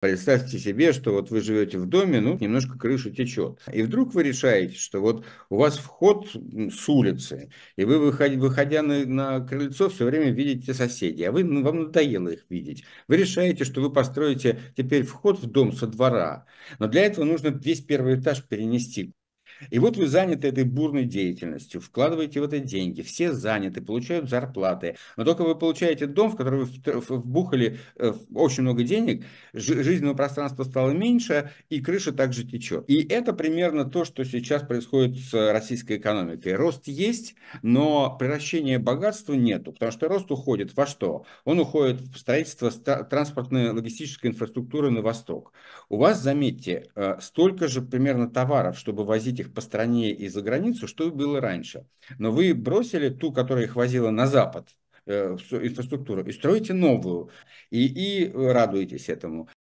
Представьте себе, что вот вы живете в доме, ну, немножко крыша течет. И вдруг вы решаете, что вот у вас вход с улицы, и вы, выходя на, на крыльцо, все время видите соседей, а вы, ну, вам надоело их видеть. Вы решаете, что вы построите теперь вход в дом со двора, но для этого нужно весь первый этаж перенести и вот вы заняты этой бурной деятельностью, вкладываете в это деньги, все заняты, получают зарплаты. Но только вы получаете дом, в который вы вбухали э, очень много денег, жизненного пространства стало меньше, и крыша также течет. И это примерно то, что сейчас происходит с российской экономикой. Рост есть, но превращения богатства нету, потому что рост уходит во что? Он уходит в строительство транспортной логистической инфраструктуры на восток. У вас, заметьте, э, столько же примерно товаров, чтобы возить их по стране и за границу, что было раньше. Но вы бросили ту, которая их возила на Запад, э, инфраструктуру и строите новую и, и э, радуетесь этому